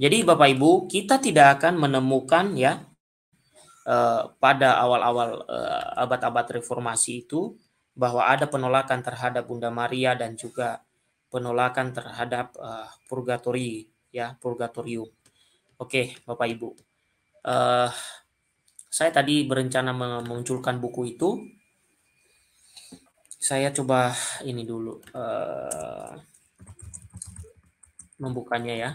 Jadi Bapak Ibu, kita tidak akan menemukan ya eh, pada awal-awal eh, abad-abad reformasi itu bahwa ada penolakan terhadap Bunda Maria dan juga penolakan terhadap eh, purgatori ya, purgatorium. Oke, Bapak Ibu. Eh, saya tadi berencana memunculkan buku itu. Saya coba ini dulu eh, membukanya ya.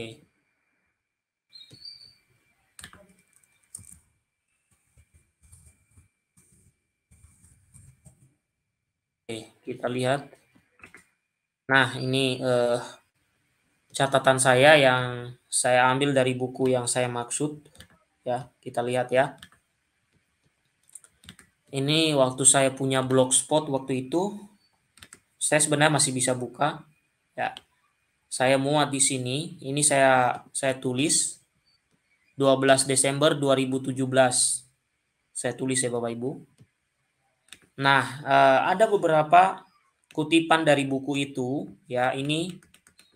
Oke, kita lihat. Nah, ini eh, catatan saya yang saya ambil dari buku yang saya maksud. Ya, kita lihat ya. Ini waktu saya punya blogspot waktu itu, saya sebenarnya masih bisa buka. Ya, saya muat di sini. Ini saya saya tulis 12 Desember 2017. Saya tulis ya Bapak Ibu. Nah, eh, ada beberapa kutipan dari buku itu ya. Ini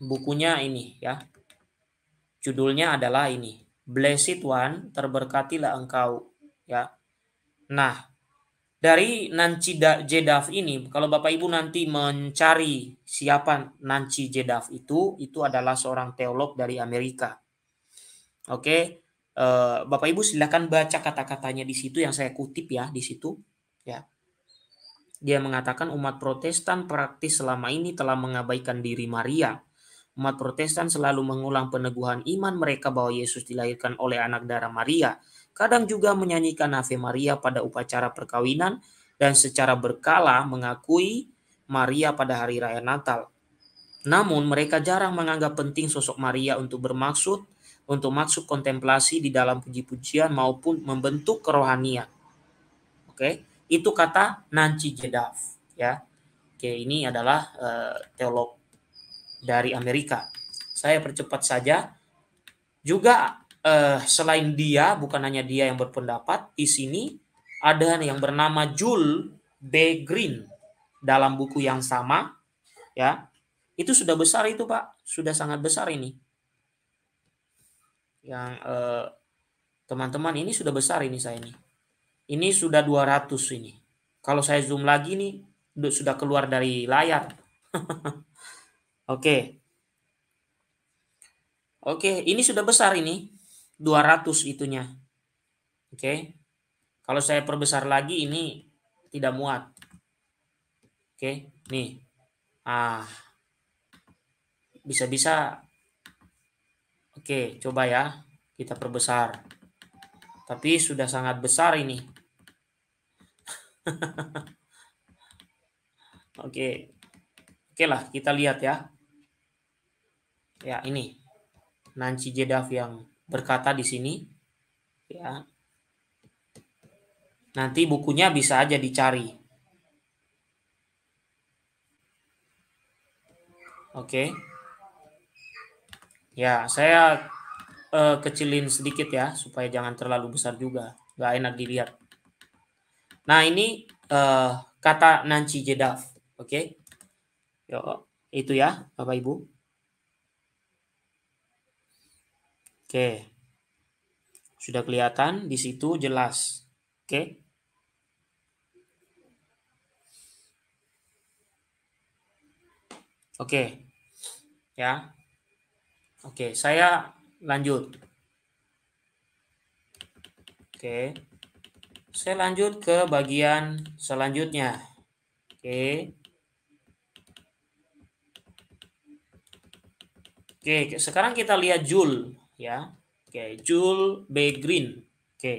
bukunya ini ya. Judulnya adalah ini. Blessed one, terberkatilah engkau ya. Nah, dari Nanci Jedaf ini, kalau Bapak Ibu nanti mencari siapa Nanci Jedaf itu, itu adalah seorang teolog dari Amerika. Oke, eh, Bapak Ibu silahkan baca kata-katanya di situ yang saya kutip ya di situ. Ya, dia mengatakan umat Protestan praktis selama ini telah mengabaikan diri Maria. Umat Protestan selalu mengulang peneguhan iman mereka bahwa Yesus dilahirkan oleh anak darah Maria kadang juga menyanyikan Ave Maria pada upacara perkawinan dan secara berkala mengakui Maria pada hari raya Natal. Namun mereka jarang menganggap penting sosok Maria untuk bermaksud untuk maksud kontemplasi di dalam puji-pujian maupun membentuk kerohanian. Oke, itu kata Nancy Jedaf ya. Oke, ini adalah uh, teolog dari Amerika. Saya percepat saja. Juga eh, selain dia bukan hanya dia yang berpendapat di sini ada yang bernama Jul B Green dalam buku yang sama ya itu sudah besar itu pak sudah sangat besar ini yang teman eh, teman-teman ini sudah besar ini saya ini ini sudah 200 ini kalau saya zoom lagi nih sudah keluar dari layar oke okay. Oke, ini sudah besar ini. 200 itunya. Oke. Okay. Kalau saya perbesar lagi ini tidak muat. Oke, okay. nih. Ah. Bisa-bisa Oke, okay, coba ya. Kita perbesar. Tapi sudah sangat besar ini. Oke. Okay. Oke lah, kita lihat ya. Ya, ini. Nanci Jedaf yang berkata di sini ya. Nanti bukunya bisa aja dicari. Oke. Okay. Ya, saya uh, kecilin sedikit ya supaya jangan terlalu besar juga, nggak enak dilihat. Nah, ini uh, kata nanci jedaf. Oke. Okay. Yo, itu ya, Bapak Ibu. Oke. Sudah kelihatan di situ jelas. Oke. Oke. Ya. Oke, saya lanjut. Oke. Saya lanjut ke bagian selanjutnya. Oke. Oke, sekarang kita lihat Joule ya. Oke, okay. Jules B. Green. Oke. Okay.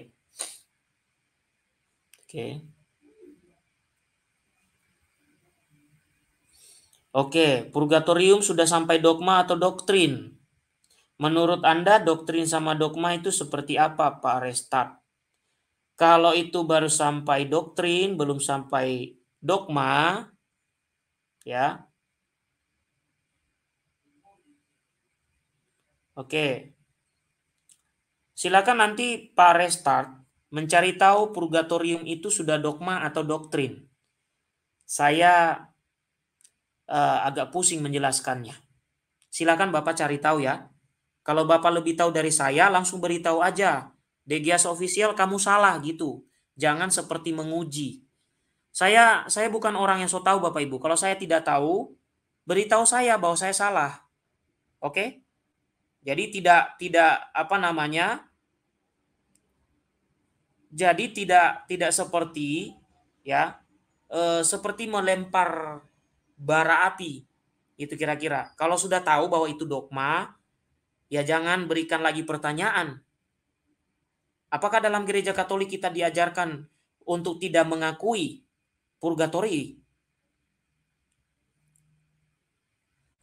Oke. Okay. Oke, purgatorium sudah sampai dogma atau doktrin. Menurut Anda doktrin sama dogma itu seperti apa Pak Restart? Kalau itu baru sampai doktrin, belum sampai dogma, ya. Oke. Silakan nanti Pak Restart mencari tahu purgatorium itu sudah dogma atau doktrin. Saya uh, agak pusing menjelaskannya. Silakan Bapak cari tahu ya. Kalau Bapak lebih tahu dari saya, langsung beritahu aja. Degias official kamu salah gitu. Jangan seperti menguji. Saya saya bukan orang yang so tahu Bapak Ibu. Kalau saya tidak tahu, beritahu saya bahwa saya salah. Oke? Okay? Jadi tidak tidak apa namanya? Jadi tidak tidak seperti ya e, seperti melempar bara api itu kira-kira. Kalau sudah tahu bahwa itu dogma, ya jangan berikan lagi pertanyaan. Apakah dalam gereja Katolik kita diajarkan untuk tidak mengakui purgatori?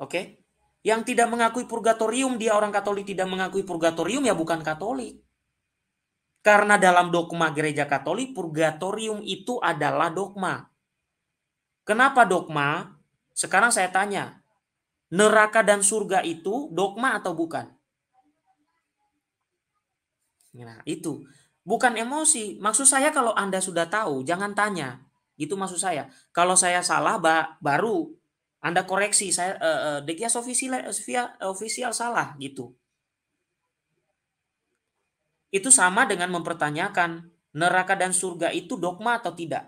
Oke. Okay? Yang tidak mengakui purgatorium, dia orang Katolik tidak mengakui purgatorium ya bukan Katolik. Karena dalam dogma gereja Katolik, purgatorium itu adalah dogma. Kenapa dogma? Sekarang saya tanya, neraka dan surga itu dogma atau bukan? Nah, itu bukan emosi. Maksud saya, kalau Anda sudah tahu, jangan tanya. Itu maksud saya. Kalau saya salah, baru anda koreksi saya uh, Degias official official salah gitu. Itu sama dengan mempertanyakan neraka dan surga itu dogma atau tidak.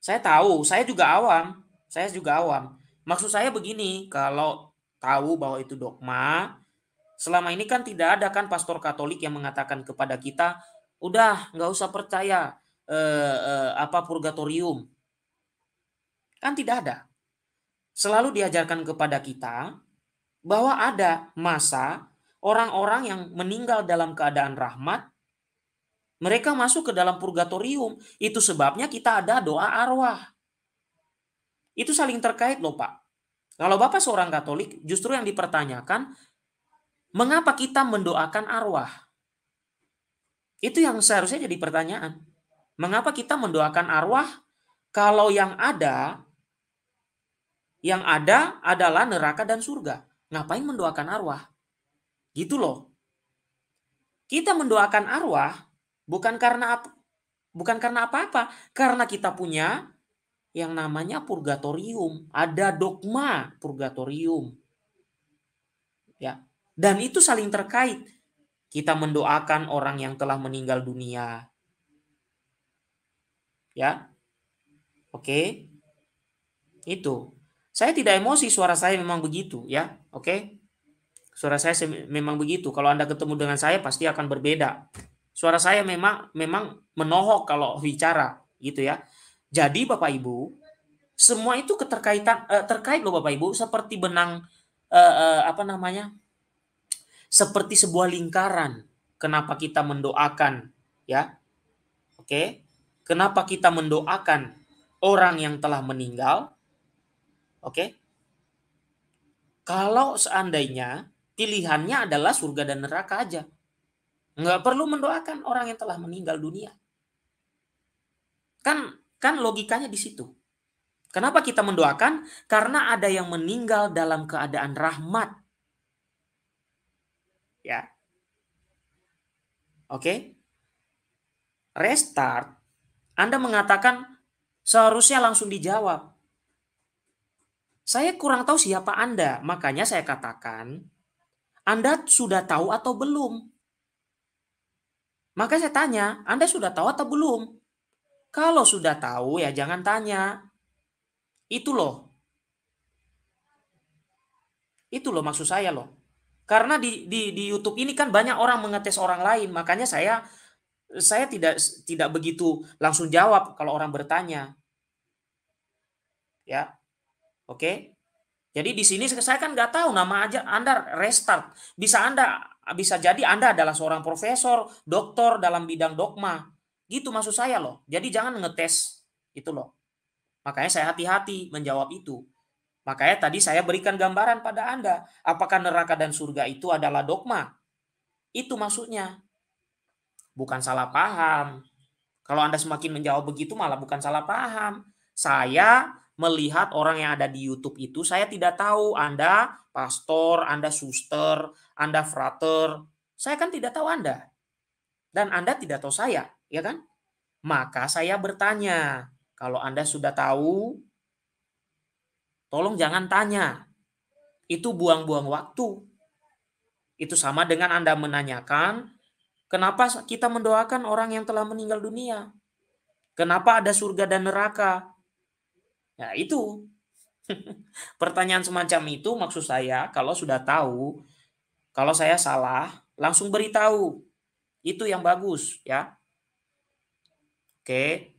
Saya tahu, saya juga awam, saya juga awam. Maksud saya begini, kalau tahu bahwa itu dogma, selama ini kan tidak ada kan pastor Katolik yang mengatakan kepada kita, udah nggak usah percaya eh, eh, apa purgatorium, Kan tidak ada. Selalu diajarkan kepada kita bahwa ada masa orang-orang yang meninggal dalam keadaan rahmat, mereka masuk ke dalam purgatorium. Itu sebabnya kita ada doa arwah. Itu saling terkait loh Pak. Kalau Bapak seorang Katolik, justru yang dipertanyakan, mengapa kita mendoakan arwah? Itu yang seharusnya jadi pertanyaan. Mengapa kita mendoakan arwah kalau yang ada yang ada adalah neraka dan surga. Ngapain mendoakan arwah? Gitu loh. Kita mendoakan arwah bukan karena apa, bukan karena apa-apa, karena kita punya yang namanya purgatorium. Ada dogma purgatorium. Ya. Dan itu saling terkait. Kita mendoakan orang yang telah meninggal dunia. Ya. Oke. Itu. Saya tidak emosi, suara saya memang begitu ya. Oke. Okay? Suara saya memang begitu. Kalau Anda ketemu dengan saya pasti akan berbeda. Suara saya memang memang menohok kalau bicara gitu ya. Jadi Bapak Ibu, semua itu keterkaitan eh, terkait loh Bapak Ibu seperti benang eh, eh, apa namanya? Seperti sebuah lingkaran. Kenapa kita mendoakan ya? Oke. Okay? Kenapa kita mendoakan orang yang telah meninggal? Oke. Okay? Kalau seandainya pilihannya adalah surga dan neraka aja. Nggak perlu mendoakan orang yang telah meninggal dunia. Kan kan logikanya di situ. Kenapa kita mendoakan? Karena ada yang meninggal dalam keadaan rahmat. Ya. Oke. Okay? Restart, Anda mengatakan seharusnya langsung dijawab. Saya kurang tahu siapa Anda, makanya saya katakan Anda sudah tahu atau belum? Maka saya tanya, Anda sudah tahu atau belum? Kalau sudah tahu ya jangan tanya. Itu loh. Itu loh maksud saya loh. Karena di, di, di YouTube ini kan banyak orang mengetes orang lain, makanya saya saya tidak tidak begitu langsung jawab kalau orang bertanya. Ya. Oke. Jadi di sini saya kan nggak tahu nama aja Anda restart. Bisa Anda bisa jadi Anda adalah seorang profesor, doktor dalam bidang dogma. Gitu maksud saya loh. Jadi jangan ngetes itu loh. Makanya saya hati-hati menjawab itu. Makanya tadi saya berikan gambaran pada Anda, apakah neraka dan surga itu adalah dogma? Itu maksudnya. Bukan salah paham. Kalau Anda semakin menjawab begitu malah bukan salah paham. Saya melihat orang yang ada di YouTube itu, saya tidak tahu Anda pastor, Anda suster, Anda frater. Saya kan tidak tahu Anda. Dan Anda tidak tahu saya, ya kan? Maka saya bertanya, kalau Anda sudah tahu, tolong jangan tanya. Itu buang-buang waktu. Itu sama dengan Anda menanyakan, kenapa kita mendoakan orang yang telah meninggal dunia? Kenapa ada surga dan neraka? Ya, itu. Pertanyaan semacam itu maksud saya kalau sudah tahu, kalau saya salah, langsung beritahu. Itu yang bagus, ya. Oke.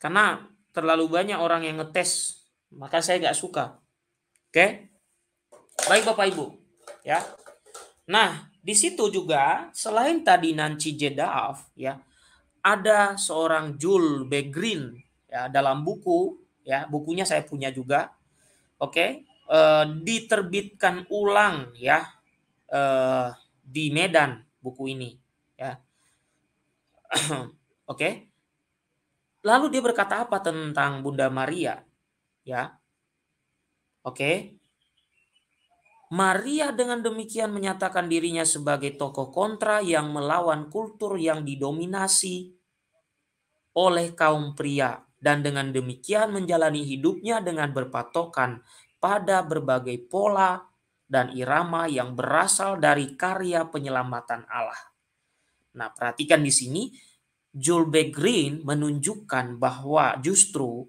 Karena terlalu banyak orang yang ngetes, maka saya nggak suka. Oke. Baik Bapak Ibu, ya. Nah, di situ juga selain tadi Nancy Jedaaf, ya, ada seorang Jul Begrin ya dalam buku ya bukunya saya punya juga oke okay? Eh, diterbitkan ulang ya eh, di Medan buku ini ya oke okay? lalu dia berkata apa tentang Bunda Maria ya oke okay? Maria dengan demikian menyatakan dirinya sebagai tokoh kontra yang melawan kultur yang didominasi oleh kaum pria dan dengan demikian menjalani hidupnya dengan berpatokan pada berbagai pola dan irama yang berasal dari karya penyelamatan Allah. Nah, perhatikan di sini Julbe Green menunjukkan bahwa justru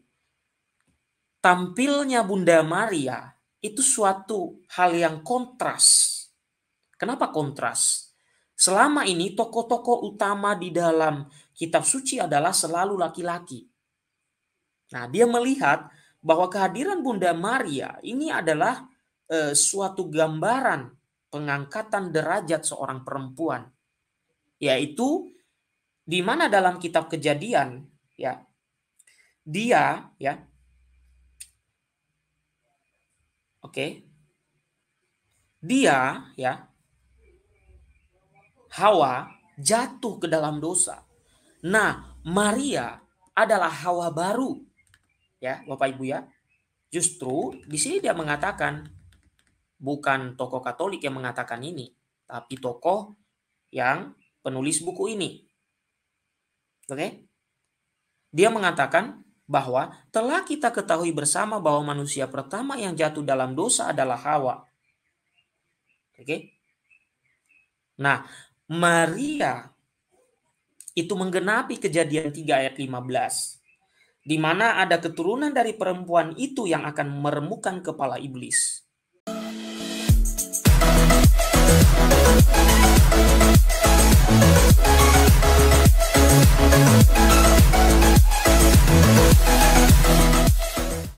tampilnya Bunda Maria itu suatu hal yang kontras. Kenapa kontras? Selama ini tokoh-tokoh utama di dalam kitab suci adalah selalu laki-laki. Nah, dia melihat bahwa kehadiran Bunda Maria ini adalah eh, suatu gambaran pengangkatan derajat seorang perempuan, yaitu di mana dalam kitab Kejadian ya dia ya oke okay, dia ya Hawa jatuh ke dalam dosa. Nah, Maria adalah Hawa baru ya Bapak Ibu ya. Justru di sini dia mengatakan bukan tokoh Katolik yang mengatakan ini, tapi tokoh yang penulis buku ini. Oke? Okay? Dia mengatakan bahwa telah kita ketahui bersama bahwa manusia pertama yang jatuh dalam dosa adalah Hawa. Oke? Okay? Nah, Maria itu menggenapi kejadian 3 ayat 15 di mana ada keturunan dari perempuan itu yang akan meremukan kepala iblis.